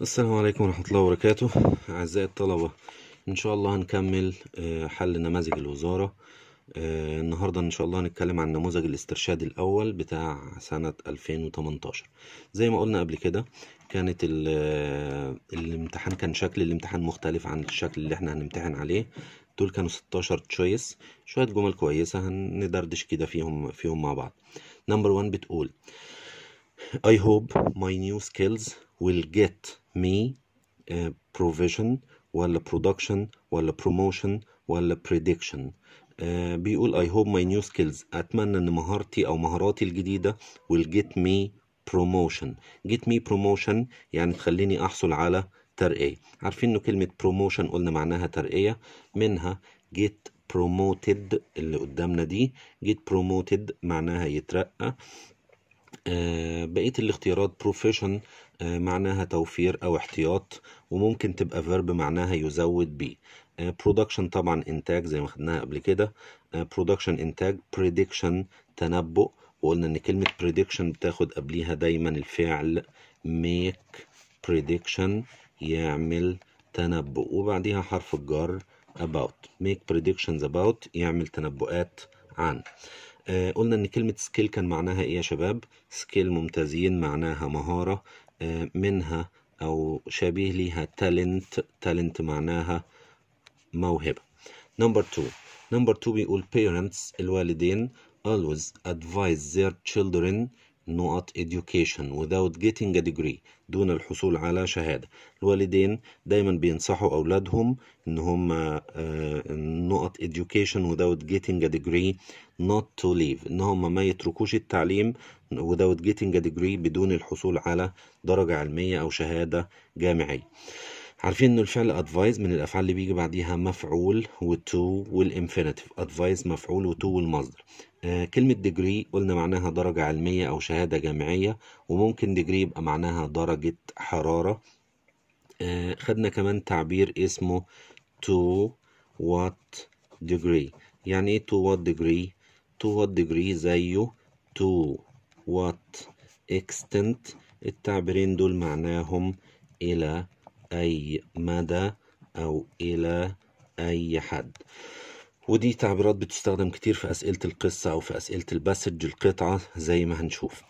السلام عليكم ورحمة الله وبركاته أعزائي الطلبة إن شاء الله هنكمل آه، حل نماذج الوزارة آه، النهاردة إن شاء الله هنتكلم عن نموذج الاسترشاد الأول بتاع سنة 2018 زي ما قلنا قبل كده كانت آه، الامتحان كان شكل الامتحان مختلف عن الشكل اللي احنا هنمتحن عليه دول كانوا 16 تشويس شوية جمل كويسة هندردش كده فيهم فيهم مع بعض نمبر 1 بتقول I hope my new skills will get me a provision ولا production ولا promotion ولا prediction uh, بيقول I hope my new skills أتمنى أن مهارتي أو مهاراتي الجديدة will get me promotion get me promotion يعني تخليني أحصل على ترقية عارفين أنه كلمة promotion قلنا معناها ترقية منها get promoted اللي قدامنا دي get promoted معناها يترقى آه، بقية الاختيارات بروفيشن آه، معناها توفير أو احتياط وممكن تبقى فيرب معناها يزود بيه آه، برودكشن طبعا إنتاج زي ما خدناها قبل كده برودكشن إنتاج بريدكشن تنبؤ وقلنا إن كلمة بريدكشن بتاخد قبليها دايما الفعل ميك بريدكشن يعمل تنبؤ وبعديها حرف الجر about make predictions about يعمل تنبؤات عن آه، قلنا ان كلمة سكيل كان معناها ايه يا شباب سكيل ممتازين معناها مهارة آه، منها او شبيه ليها تالنت تالنت معناها موهبة نمبر 2 نمبر 2 بيقول parents الوالدين always advise their children not education without getting a degree دون الحصول على شهادة الوالدين دايما بينصحوا أولادهم إن هم آه، نقط education without getting a degree not to leave ان هم ما يتركوش التعليم without getting a degree بدون الحصول على درجة علمية او شهادة جامعية عارفين ان الفعل advise من الافعال اللي بيجي بعديها مفعول وتو والانفينيتيف advise مفعول وتو والمصدر آه كلمة degree قلنا معناها درجة علمية أو شهادة جامعية وممكن degree يبقى معناها درجة حرارة آه خدنا كمان تعبير اسمه to what degree يعني ايه to what degree to what degree زيه to what extent التعبيرين دول معناهم إلى أي مدى أو إلى أي حد ودي تعبيرات بتستخدم كتير في أسئلة القصة أو في أسئلة الباسج القطعة زي ما هنشوف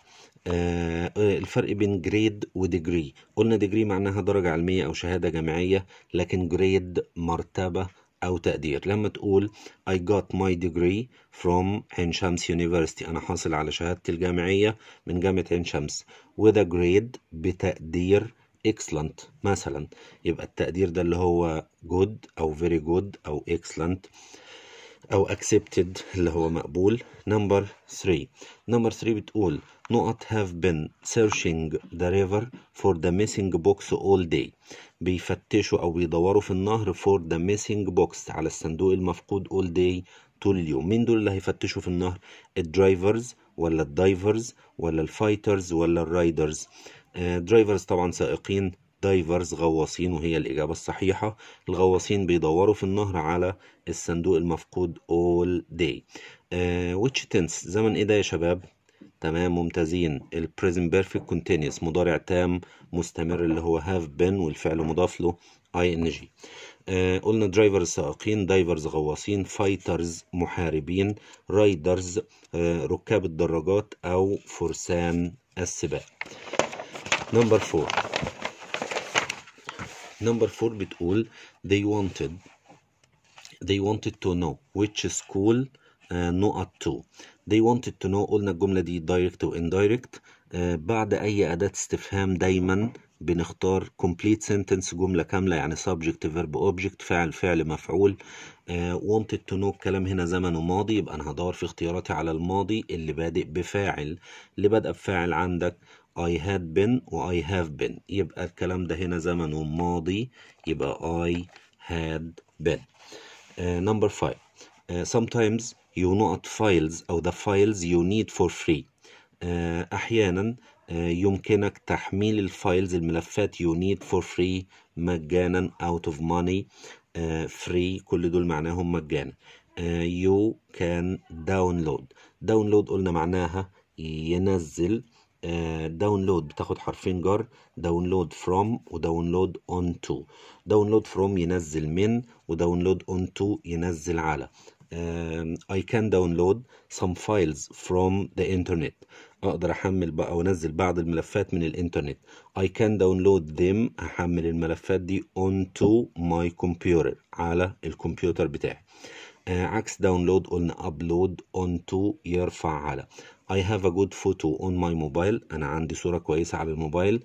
آه, آه، الفرق بين جريد وديجري قلنا ديجري معناها درجة علمية أو شهادة جامعية لكن جريد مرتبة أو تقدير لما تقول I got my degree from عين شمس University أنا حاصل على شهادتي الجامعية من جامعة عين شمس with a grade بتقدير excellent مثلا يبقى التقدير ده اللي هو good أو very good أو excellent او accepted اللي هو مقبول number 3 number 3 بتقول نقط have been searching the river for the missing box all day بيفتشوا او بيدوروا في النهر for the missing box على الصندوق المفقود all day طول اليوم مين دول اللي هيفتشوا في النهر الدرايفرز ولا الدايفرز ولا الفايترز ولا الرايدرز درايفرز آه، طبعا سائقين دايفرز غواصين وهي الإجابة الصحيحة الغواصين بيدوروا في النهر على الصندوق المفقود all day آه، which tense زمن إيه ده يا شباب تمام ممتازين ال present perfect continuous مضارع تام مستمر اللي هو have been والفعل مضاف له ing آه قلنا درايفرز سائقين دايفرز غواصين فايترز محاربين رايدرز آه ركاب الدراجات او فرسان السباق نمبر فور نمبر 4 بتقول they wanted they wanted to know which school uh, نقط uh, to they wanted to know قلنا الجملة دي direct و indirect uh, بعد أي أداة استفهام دايما بنختار complete sentence جملة كاملة يعني subject verb object فعل فعل مفعول uh, wanted to know الكلام هنا زمن وماضي يبقى أنا هدور في اختياراتي على الماضي اللي بادئ بفاعل اللي بادئ بفاعل عندك I had been و I have been يبقى الكلام ده هنا زمن وماضي يبقى I had been uh, number five uh, sometimes you not files أو the files you need for free uh, أحيانا uh, يمكنك تحميل الفايلز الملفات you need for free مجانا out of money uh, free كل دول معناهم مجانا uh, you can download download قلنا معناها ينزل داونلود بتاخد حرفين جر داونلود فروم وداونلود اون تو داونلود فروم ينزل من وداونلود اون تو ينزل على I can download some files from the internet اقدر احمل بقى او انزل بعض الملفات من الانترنت I can download them احمل الملفات دي اون تو ماي كمبيوتر على الكمبيوتر بتاعي عكس uh, download قلنا upload onto يرفع على I have a good photo on my mobile أنا عندي صورة كويسة على الموبايل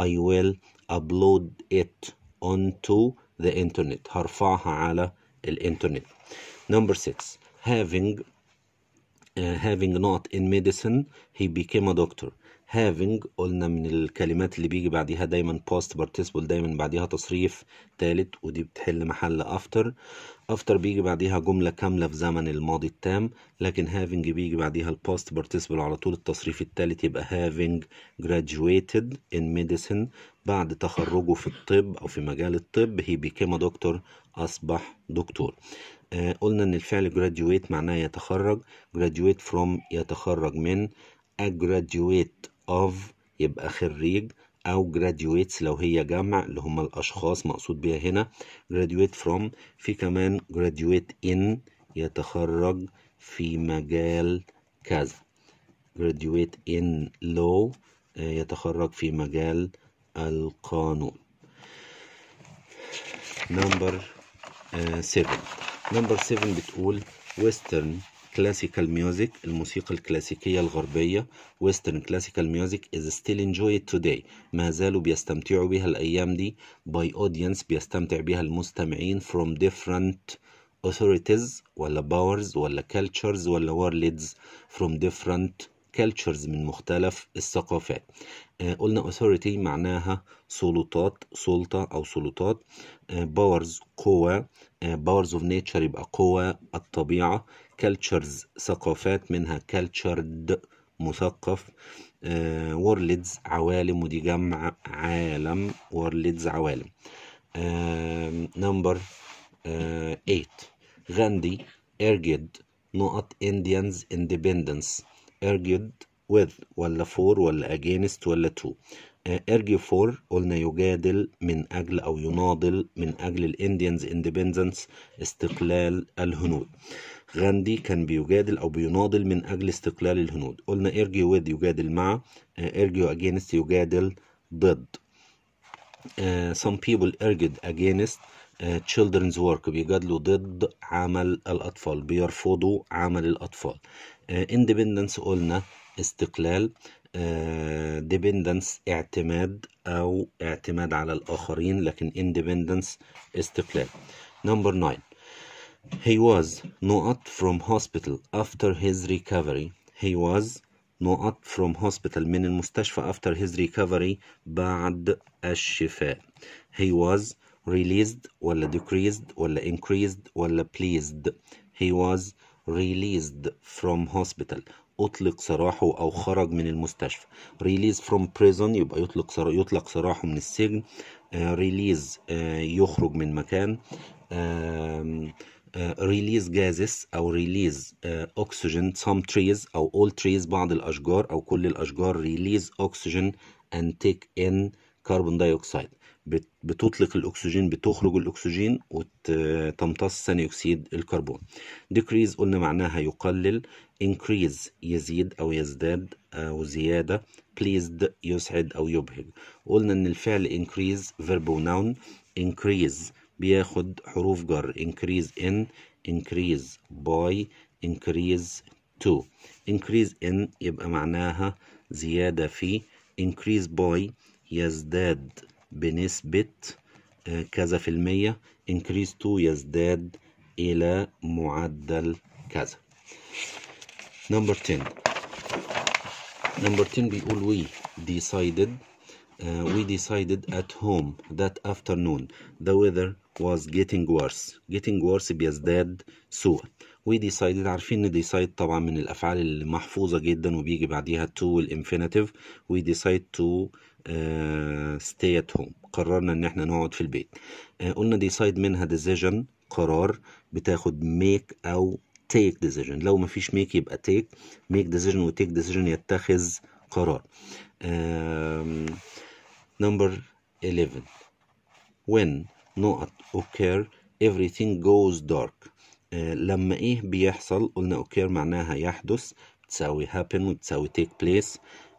I will upload it onto the internet هرفعها على الانترنت number 6 having uh, having not in medicine he became a doctor having قلنا من الكلمات اللي بيجي بعديها دايما past participle دايما بعديها تصريف تالت ودي بتحل محل after after بيجي بعديها جملة كاملة في زمن الماضي التام لكن having بيجي بعديها ال past participle على طول التصريف التالت يبقى having graduated in medicine بعد تخرجه في الطب أو في مجال الطب he became a doctor أصبح دكتور آه قلنا إن الفعل graduate معناه يتخرج graduate from يتخرج من graduate of يبقى خريج أو graduates لو هي جمع اللي هما الأشخاص مقصود بها هنا graduate from في كمان graduate in يتخرج في مجال كذا graduate in law آه، يتخرج في مجال القانون number 7 آه، number 7 بتقول western كلاسيكال ميوزك الموسيقى الكلاسيكية الغربية ويسترن كلاسيكال ميوزك is still enjoyed today ما زالوا بيستمتعوا بها الأيام دي by audience بيستمتع بها المستمعين from different authorities ولا powers ولا cultures ولا worlds from different cultures من مختلف الثقافات آه، قلنا authority معناها سلطات سلطة أو سلطات powers آه، قوة powers آه، of nature يبقى قوة الطبيعة كالتشرز ثقافات منها كالتشرد مثقف آه وورلدز عوالم ودي جمع عالم وورلدز عوالم نمبر آه، 8 آه، غاندي ارجد نقط انديانز اندبندنس ارجد with ولا for ولا against ولا to ارجي uh, فور قلنا يجادل من أجل أو يناضل من أجل الانديانز اندبندنس استقلال الهنود غاندي كان بيجادل أو بيناضل من أجل استقلال الهنود قلنا ارجي ويد يجادل مع ارجي uh, اجينست يجادل ضد uh, some people argued against uh, children's work بيجادلوا ضد عمل الأطفال بيرفضوا عمل الأطفال uh, independence قلنا استقلال ديبندنس اعتماد أو اعتماد على الآخرين لكن independence استقلال نمبر 9 He was not from hospital after his recovery He was not from hospital من المستشفى after his recovery بعد الشفاء He was released ولا decreased ولا increased ولا pleased He was released from hospital أطلق سراحه أو خرج من المستشفى ريليز فروم بريزون يبقى يطلق يطلق سراحه من السجن ريليز آه، آه، يخرج من مكان ريليز جازس آه، او ريليز اوكسجين سام تريز او اول تريز بعض الاشجار او كل الاشجار ريليز اوكسجين اند تيك ان كربون دايوكسيد بتطلق الأكسجين بتخرج الأكسجين وتمتص ثاني أكسيد الكربون decrease قلنا معناها يقلل increase يزيد أو يزداد أو آه، زيادة pleased يسعد أو يبهج قلنا إن الفعل increase verb noun increase بياخد حروف جر increase in increase by increase to increase in يبقى معناها زيادة في increase by يزداد بنسبة كذا في المية increase to يزداد إلى معدل كذا نمبر 10 نمبر 10 بيقول we decided uh, we decided at home that afternoon the weather was getting worse getting worse بيزداد سوء سوءا decided عارفين ان decide طبعا من الافعال المحفوظة جدا وبيجي بعديها to والانفينيتيف وديسايد to آه، stay at home قررنا ان احنا نقعد في البيت آه، قلنا ديسايد منها decision قرار بتاخد make او take decision لو مفيش make يبقى take make decision و take decision يتخذ قرار نمبر 11 when نقط occur everything goes dark آه، لما ايه بيحصل قلنا occur معناها يحدث بتساوي happen وتساوي take place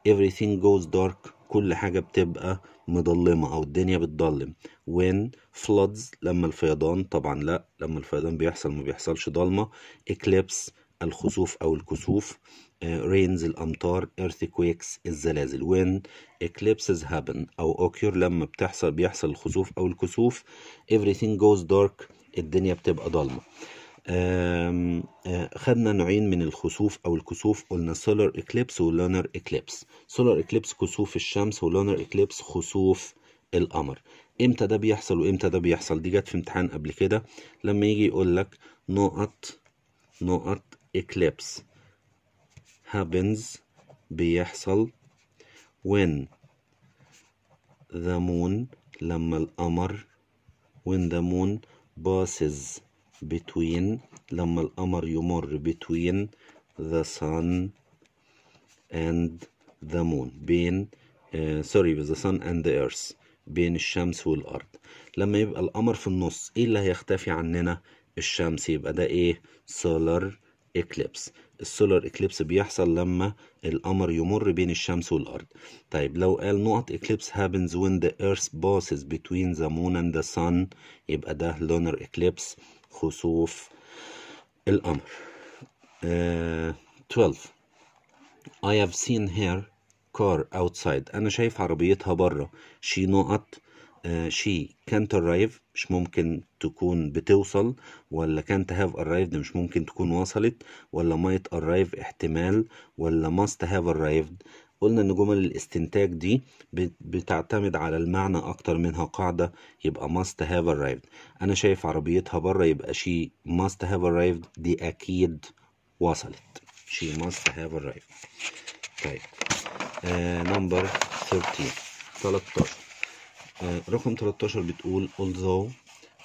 everything goes dark كل حاجة بتبقى مضلمة أو الدنيا بتضلم when floods لما الفيضان طبعا لا لما الفيضان بيحصل ما بيحصلش ضلمة eclipse الخسوف أو الكسوف رينز الأمطار earthquakes الزلازل when eclipses happen أو occur لما بتحصل بيحصل الخسوف أو الكسوف everything goes dark الدنيا بتبقى ضلمة آم آم آه، خدنا نوعين من الخسوف او الكسوف قلنا سولار اكليبس ولونر اكليبس سولار اكليبس كسوف الشمس ولونر اكليبس خسوف القمر امتى ده بيحصل وامتى ده بيحصل دي جت في امتحان قبل كده لما يجي يقول لك نقط نقط اكليبس happens بيحصل when the moon لما القمر when the moon passes between لما القمر يمر between the sun and the moon بين uh, sorry the sun and the earth بين الشمس والأرض لما يبقى القمر في النص إيه اللي هيختفي عننا الشمس يبقى ده إيه solar اكليبس السولار اكليبس بيحصل لما القمر يمر بين الشمس والارض طيب لو قال نقط اكليبس happens when the earth passes between the moon and the sun يبقى ده لونر اكليبس خسوف القمر uh, آه، 12 I have seen her car outside أنا شايف عربيتها بره she نقط آه، شي كانت ارايف مش ممكن تكون بتوصل ولا كانت هاف ارايف مش ممكن تكون وصلت ولا مايت ارايف احتمال ولا ماست هاف ارايفد قلنا ان جمل الاستنتاج دي بتعتمد على المعنى اكتر منها قاعدة يبقى must have arrived انا شايف عربيتها بره يبقى شي must have arrived دي اكيد وصلت شي must have arrived طيب آه نمبر 13 13 آه، رقم 13 بتقول although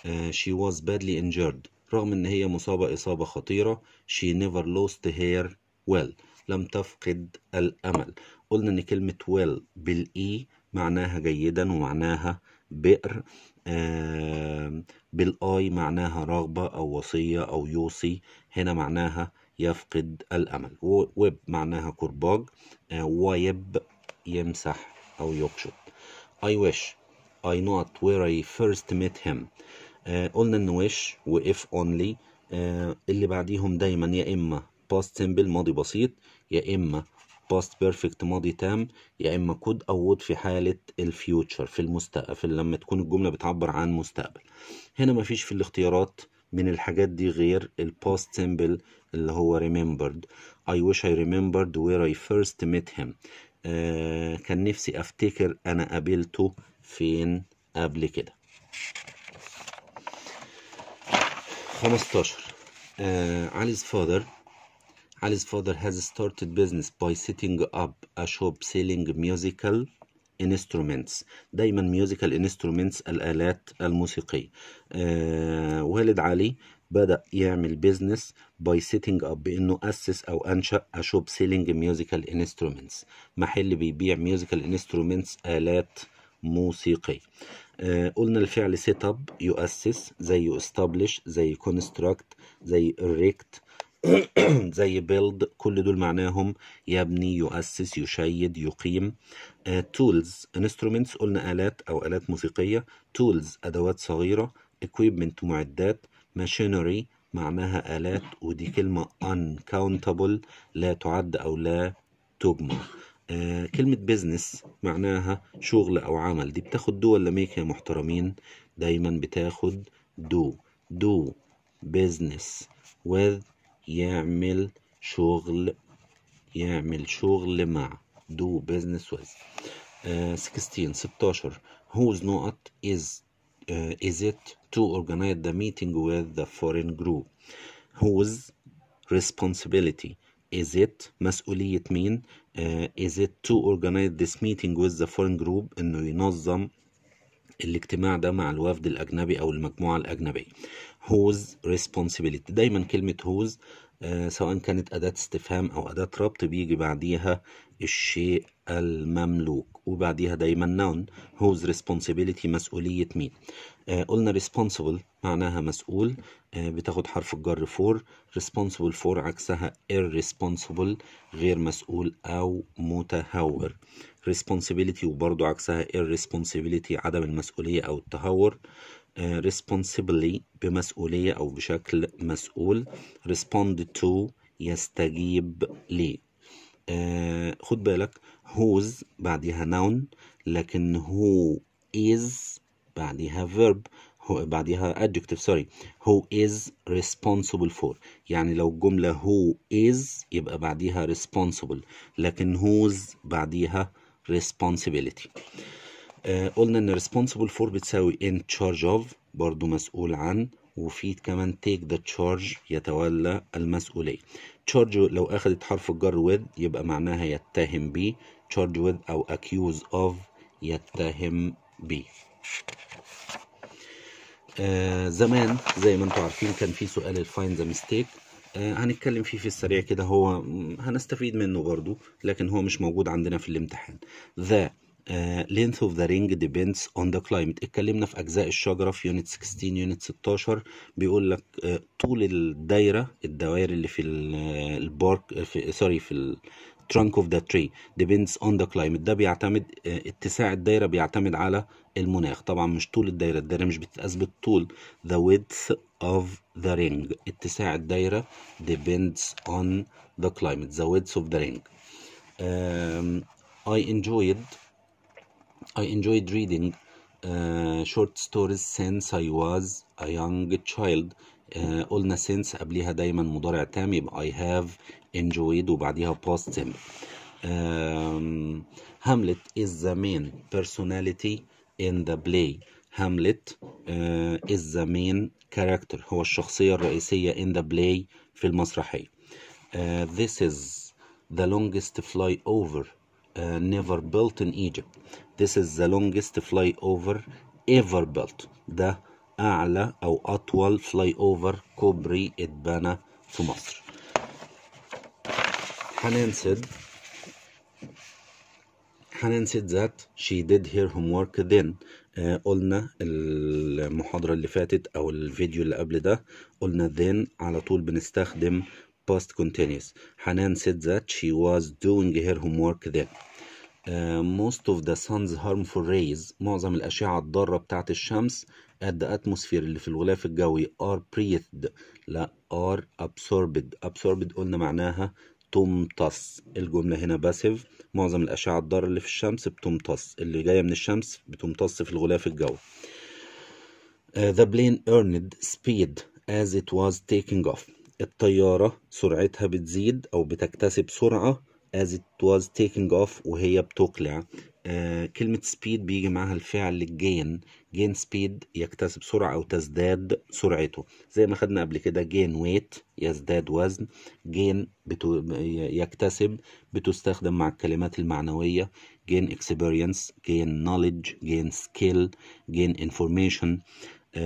آه، she was badly injured رغم ان هي مصابة اصابة خطيرة she never lost her well لم تفقد الامل قلنا ان كلمة well بالاي معناها جيدا ومعناها بئر آه، بالاي معناها رغبة او وصية او يوصي هنا معناها يفقد الامل ويب معناها كرباج ويب يمسح او يقشط I wish I not where I first met him uh, قلنا ان wish و if only uh, اللي بعديهم دايما يا اما past simple ماضي بسيط يا اما past perfect ماضي تام يا اما could او would في حاله الفيوتشر في المستقبل لما تكون الجمله بتعبر عن مستقبل هنا مفيش في الاختيارات من الحاجات دي غير ال past simple اللي هو remembered I wish I remembered where I first met him آه كان نفسي افتكر انا قابلته فين قبل كده خمستاشر آه علي's father Ali's father has started business by setting up a shop selling musical instruments دايما musical instruments الآلات الموسيقية آه والد علي بدأ يعمل بيزنس باي setting up بإنه أسس أو أنشأ a shop selling musical instruments محل بيبيع musical instruments آلات موسيقي آه قلنا الفعل سيت اب يؤسس زي استابلش زي كونستراكت زي erect زي بيلد كل دول معناهم يبني يؤسس يشيد يقيم تولز uh, انسترومنتس قلنا آلات أو آلات موسيقية تولز أدوات صغيرة equipment معدات machinery معناها آلات ودي كلمة uncountable لا تعد أو لا تجمع آه كلمة بيزنس معناها شغل أو عمل دي بتاخد دو ولا ميك يا محترمين دايما بتاخد دو دو بيزنس وذ يعمل شغل يعمل شغل مع دو بيزنس وذ 16 16 whose نقط is uh, is it to organize the meeting with the foreign group whose responsibility is it مسؤولية مين is it to organize this meeting with the foreign group انه ينظم الاجتماع ده مع الوفد الأجنبي أو المجموعة الأجنبية whose responsibility دايما كلمة whose آه، سواء كانت أداة استفهام أو أداة ربط بيجي بعديها الشيء المملوك وبعديها دايما noun whose responsibility مسؤولية مين آه، قلنا responsible معناها مسؤول آه، بتاخد حرف الجر for responsible for عكسها irresponsible غير مسؤول أو متهور responsibility وبرضو عكسها irresponsibility عدم المسؤولية أو التهور آه، responsibly بمسؤولية أو بشكل مسؤول respond to يستجيب لي آه، خد بالك هوز بعدها نون لكن هو is بعدها verb هو بعدها adjective سوري هو is responsible for يعني لو الجملة هو is يبقى بعدها responsible لكن هوز بعدها responsibility آه، قلنا ان responsible for بتساوي in charge of برضو مسؤول عن وفي كمان take the charge يتولى المسؤولية charge لو أخدت حرف الجر with يبقى معناها يتهم بي charge with أو accuse of يتهم بي آه زمان زي ما انتم عارفين كان في سؤال الفاين ذا ميستيك هنتكلم فيه في السريع كده هو هنستفيد منه برضو لكن هو مش موجود عندنا في الامتحان ذا آه، length of the ring depends on the climate اتكلمنا في أجزاء الشجرة في يونت 16 يونت 16 بيقول لك آه، طول الدايرة الدوائر اللي في آه، البارك في سوري في الترنك اوف ذا تري depends on the climate ده بيعتمد اتساع الدايرة بيعتمد على المناخ طبعا مش طول الدايرة الدايرة مش بتثبت بالطول the width of the ring اتساع الدايرة depends on the climate the width of the ring um, I enjoyed I enjoyed reading uh, short stories since I was a young child uh, قلنا since قبليها دايما مضارع تام يبقى I have enjoyed وبعديها past simple um, Hamlet is the main personality in the play هاملت is the main character هو الشخصية الرئيسية in the play في المسرحية uh, this is the longest flyover uh, never built in Egypt This is the longest flyover ever built ده أعلى أو أطول flyover كوبري اتبنى في مصر حنان said حنان said that she did her homework then آه قلنا المحاضرة اللي فاتت أو الفيديو اللي قبل ده قلنا then على طول بنستخدم past continuous حنان said that she was doing her homework then آه، most of the sun's harmful rays معظم الأشعة الضارة بتاعة الشمس at the atmosphere اللي في الغلاف الجوي are breathed لا are absorbed absorbed قلنا معناها تمتص الجملة هنا باسيف معظم الأشعة الضارة اللي في الشمس بتمتص اللي جاية من الشمس بتمتص في الغلاف الجوي uh, the plane earned speed as it was taking off الطيارة سرعتها بتزيد أو بتكتسب سرعة as it was taking off وهي بتقلع آه كلمة speed بيجي معاها الفعل gain gain speed يكتسب سرعة أو تزداد سرعته زي ما خدنا قبل كده gain weight يزداد وزن gain بتو يكتسب بتستخدم مع الكلمات المعنوية gain experience gain knowledge gain skill gain information Uh,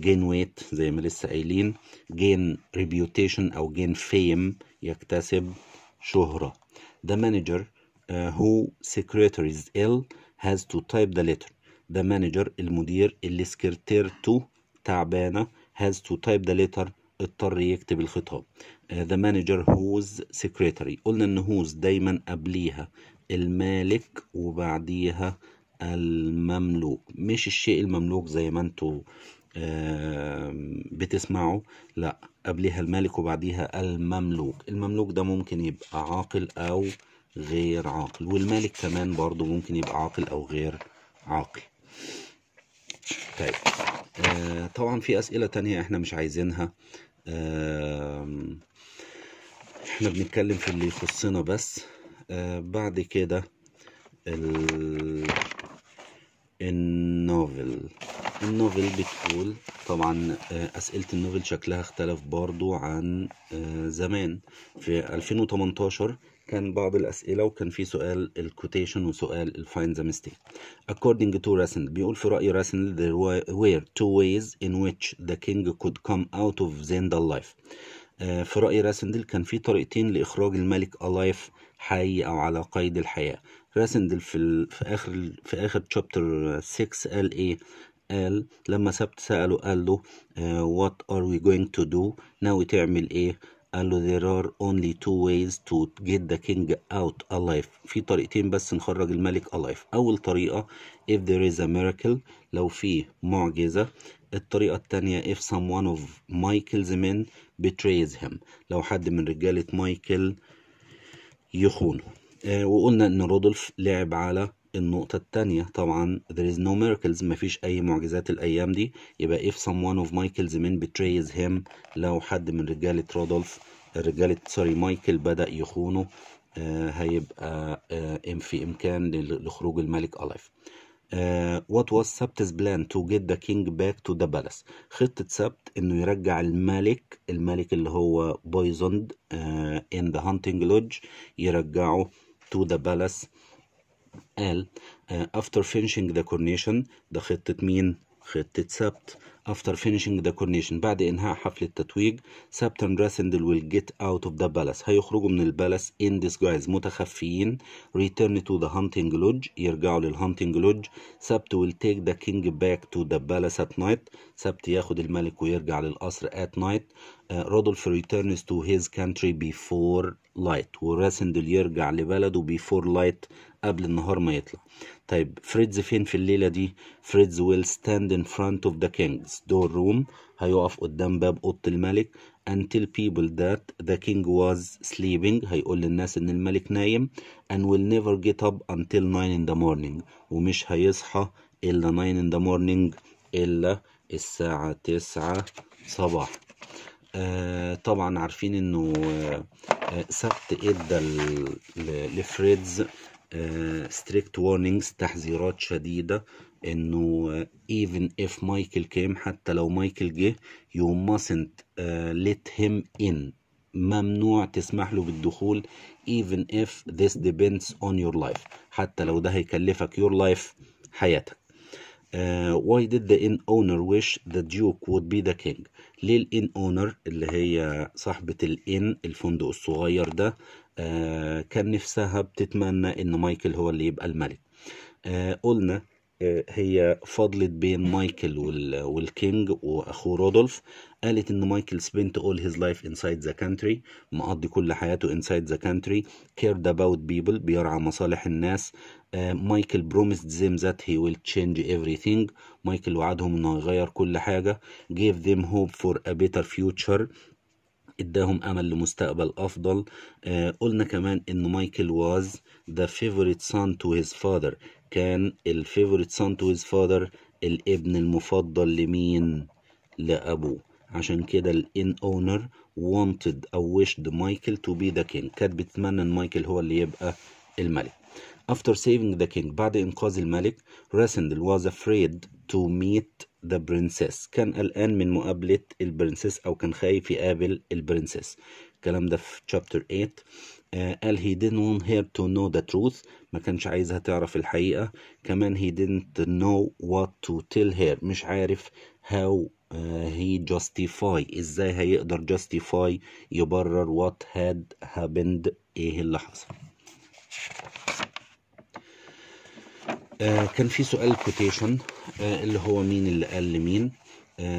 gain weight زي ما لسه قايلين gain reputation أو gain fame يكتسب شهرة The manager uh, who secretary is ill has to type the letter the manager المدير اللي سكرتيرته تعبانة has to type the letter اضطر يكتب الخطاب uh, the manager whose secretary قلنا ان whose دايما قبليها المالك وبعديها المملوك مش الشيء المملوك زي ما انتم بتسمعه لا قبلها الملك وبعديها المملوك المملوك ده ممكن يبقى عاقل او غير عاقل والملك كمان برضو ممكن يبقى عاقل او غير عاقل طيب آه طبعا في اسئله تانية احنا مش عايزينها آه احنا بنتكلم في اللي يخصنا بس آه بعد كده ال... النوفل النوفل بتقول طبعا آه، أسئلة النوفل شكلها اختلف برضو عن آه، زمان في 2018 كان بعض الأسئلة وكان في سؤال الكوتيشن وسؤال الفاين ذا ميستيك according to راسن بيقول في رأي راسن there were two ways in which the king could come out of Zendal life آه، في رأي راسندل كان في طريقتين لإخراج الملك ألايف حي أو على قيد الحياة راسندل في, ال... في اخر في اخر تشابتر 6 قال ايه قال لما سبت سأله قال له وات ار وي جوينج تو دو ناوي تعمل ايه قال له there are only two ways to get the king out alive في طريقتين بس نخرج الملك alive أول طريقة if there is a miracle لو في معجزة الطريقة التانية if someone of Michael's men betrays him لو حد من رجالة مايكل يخونه آه، وقلنا ان رودولف لعب على النقطة التانية طبعا there is no miracles مفيش أي معجزات الأيام دي يبقى if someone of Michael's men betrays him لو حد من رجالة رودولف رجالة سوري مايكل بدأ يخونه آه هيبقى آه في إمكان لخروج الملك ألايف آه what was Sabt's plan to get the king back to the palace خطة سبت إنه يرجع الملك الملك اللي هو بويزوند آه، in the hunting lodge يرجعه to the palace L uh, after finishing the coronation the خطة مين؟ خطة سبت after finishing the coronation بعد انهاء حفل التتويج سابتن راسندل will get out of the palace هيخرجوا من البالس in disguise متخفيين return to the hunting lodge يرجعوا للهانتنج لودج سابت will take the king back to the palace at night سابت ياخد الملك ويرجع للقصر at night رودولف uh, returns to his country before light وراسندل يرجع لبلده before light قبل النهار ما يطلع طيب فريدز فين في الليلة دي فريدز will stand in front of the king's door room هيقف قدام باب أوضة الملك and tell people that the king was sleeping هيقول للناس ان الملك نايم and will never get up until 9 in the morning ومش هيصحى الا 9 in the morning الا الساعة 9 صباح آه طبعا عارفين انه آه آه سبت ادى لفريدز ستريكت وارنينجز تحذيرات شديدة انه even if مايكل came حتى لو مايكل جه you mustn't uh, let him in ممنوع تسمح له بالدخول even if this depends on your life حتى لو ده هيكلفك your life حياتك uh, why did the inn owner wish the duke would be the king للإن أونر اللي هي صاحبة الإن الفندق الصغير ده آه، كان نفسها بتتمنى إن مايكل هو اللي يبقى الملك آه، قلنا هي فضلت بين مايكل والكينج واخوه رودولف قالت ان مايكل spent all his life inside the country مقضي كل حياته inside the country cared about people بيرعى مصالح الناس آه، مايكل promised them that he will change everything مايكل وعدهم انه هيغير كل حاجة جيف them hope for a better future اداهم امل لمستقبل افضل آه قلنا كمان ان مايكل واز ذا favorite سان تو هيز فادر كان الفيفوريت سان تو هيز فادر الابن المفضل لمين لابوه عشان كده الان اونر wanted او wished مايكل to be the king كانت بتتمنى ان مايكل هو اللي يبقى الملك after saving the king بعد انقاذ الملك راسندل was afraid to meet the princess كان قلقان من مقابلة البرنسيس او كان خايف يقابل البرنسيس الكلام ده في chapter 8 قال he didn't want her to know the truth ما كانش عايزها تعرف الحقيقة كمان he didn't know what to tell her مش عارف how he justify ازاي هيقدر justify يبرر what had happened ايه اللي حصل كان في سؤال quotation اللي هو مين اللي قال لمين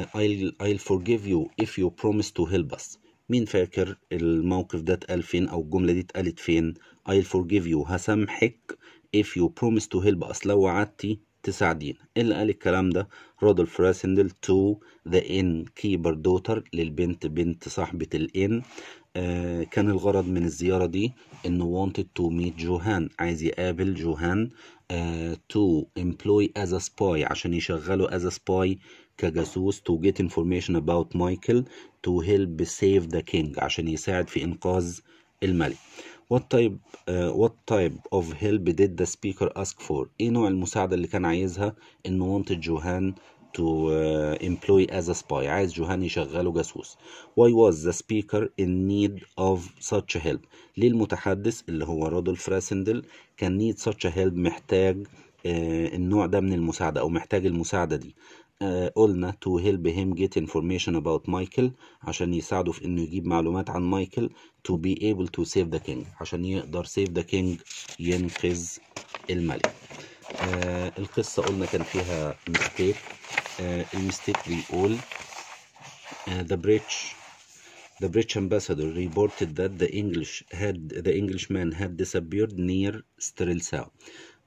I'll, I'll forgive you if you promise to help us مين فاكر الموقف ده اتقال فين او الجمله دي اتقالت فين I'll forgive you هسامحك if you promise to help أصل لو وعدتي تساعدين اللي قال الكلام ده رودولف راسندل تو ذا ان كيبر دوتر للبنت بنت صاحبة الان آه كان الغرض من الزيارة دي انه wanted to meet جوهان عايز يقابل جوهان آه to employ as a spy عشان يشغله as a spy كجاسوس to get information about Michael to help save the king عشان يساعد في إنقاذ الملك what type uh, what type of help did the speaker ask for ايه نوع المساعده اللي كان عايزها انه wanted جوهان to uh, employ as a spy عايز جوهان يشغله جاسوس why was the speaker in need of such help ليه المتحدث اللي هو رودولف راسندل كان need such a help محتاج uh, النوع ده من المساعده او محتاج المساعده دي قلنا to help him get information about Michael عشان يساعده في انه يجيب معلومات عن مايكل to be able to save the king عشان يقدر save the king ينقذ الملك آه القصة قلنا كان فيها mistake آه المستيك بيقول آه the bridge The British ambassador reported that the English had the Englishman had disappeared near Strelsau.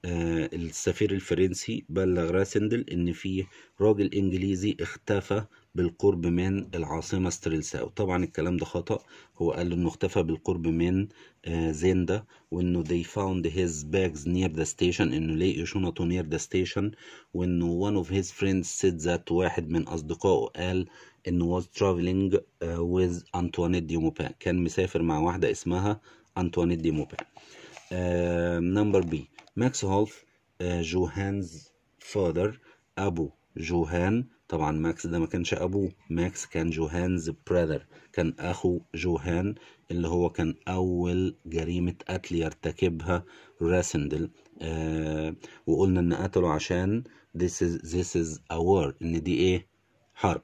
آه، السفير الفرنسي بلغ راسندل ان في راجل انجليزي اختفى بالقرب من العاصمة ستريلساو طبعا الكلام ده خطأ هو قال انه اختفى بالقرب من آه، زيندا وانه they found his bags near the station انه لقي شنطه near the station وانه one of his friends said that واحد من اصدقائه قال انه was traveling آه، with Antoinette دي موبان كان مسافر مع واحدة اسمها أنطوانيت دي موبان نمبر بي ماكس هولف آه، جوهانز فادر ابو جوهان طبعا ماكس ده ما كانش ابوه ماكس كان جوهانز براذر كان اخو جوهان اللي هو كان اول جريمه قتل يرتكبها راسندل آه وقلنا ان قتله عشان this is this is a war ان دي ايه حرب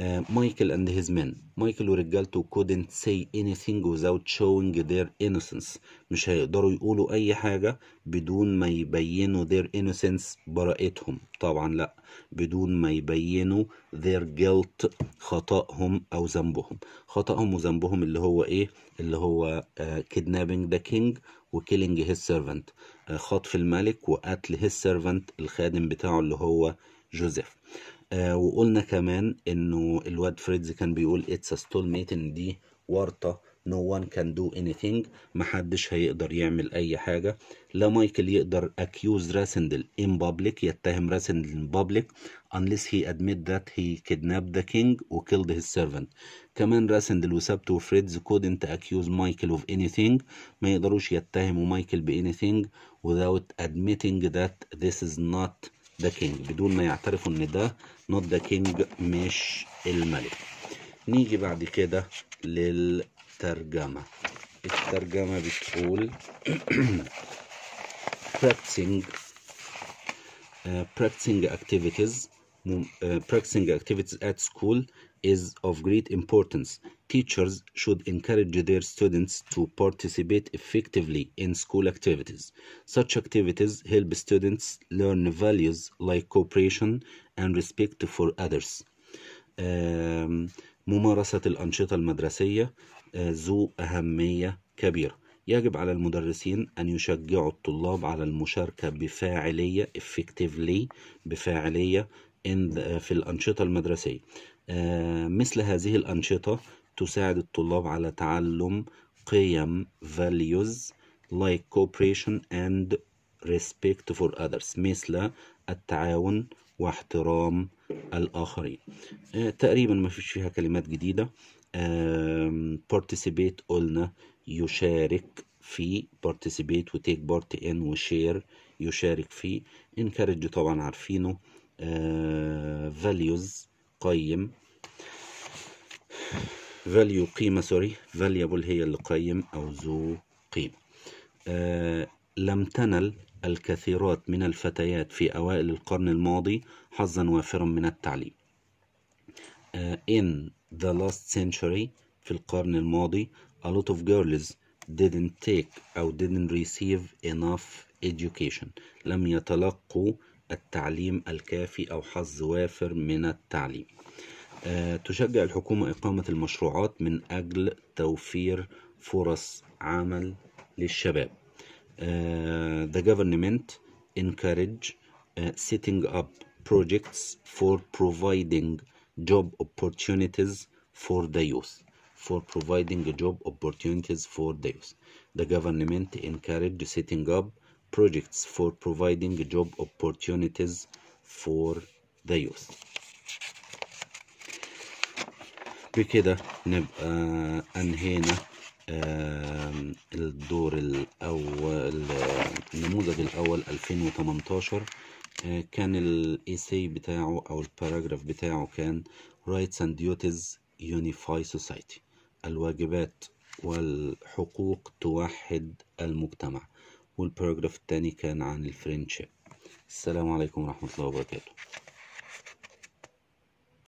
آه، مايكل اند هيز مان مايكل ورجالته couldn't say anything without showing their innocence مش هيقدروا يقولوا اي حاجه بدون ما يبينوا their innocence براءتهم طبعا لا بدون ما يبينوا their guilt خطأهم او ذنبهم خطأهم وذنبهم اللي هو ايه اللي هو كيدنابينج ذا كينج وكيلينج هيز سيرفنت خطف الملك وقتل هيز سيرفنت الخادم بتاعه اللي هو جوزيف آه وقلنا كمان انه الواد فريدز كان بيقول اتس ستول ميت ان دي ورطه نو وان كان دو اني ثينج محدش هيقدر يعمل اي حاجه لا مايكل يقدر اكيوز راسندل ان بابليك يتهم راسندل ان بابليك unless he admit that he kidnapped the king و killed his servant كمان راسندل وسبت وفريدز couldn't accuse مايكل of anything ما يقدروش يتهموا مايكل ب anything without admitting that this is not ذا كينج بدون ما يعترفوا ان ده نوت ذا كينج مش الملك نيجي بعد كده للترجمة الترجمة بتقول practicing practicing activities practicing activities at school is of great importance teachers should encourage their students to participate effectively in school activities. Such activities help students learn values like cooperation and respect for others. ممارسة الأنشطة المدرسية ذو أهمية كبيرة. يجب على المدرسين أن يشجعوا الطلاب على المشاركة بفاعلية effectively بفاعلية in the, في الأنشطة المدرسية مثل هذه الأنشطة تساعد الطلاب على تعلم قيم values like cooperation and respect for others مثل التعاون واحترام الآخرين آه، تقريبا ما فيش فيها كلمات جديدة participate قلنا يشارك في participate وتيك بارت in وشير يشارك في encourage طبعا عارفينه آه، values قيم فاليو قيمة سوري فاليبل هي القيم أو ذو قيمة آه لم تنل الكثيرات من الفتيات في أوائل القرن الماضي حظا وافرا من التعليم آه in the last century في القرن الماضي a lot of girls didn't take أو didn't receive enough education لم يتلقوا التعليم الكافي أو حظ وافر من التعليم تشجع الحكومة إقامة المشروعات من أجل توفير فرص عمل للشباب The government encourage setting up projects for providing job opportunities for the youth for providing job opportunities for the youth The government encourage setting up projects for providing job opportunities for the youth بكده نبقى انهينا الدور الاول النموذج الاول 2018 آه، كان الاي بتاعه او الباراجراف بتاعه كان رايتس اند ديوتيز يونيفاي سوسايتي الواجبات والحقوق توحد المجتمع والباراجراف الثاني كان عن الفرنشيب السلام عليكم ورحمه الله وبركاته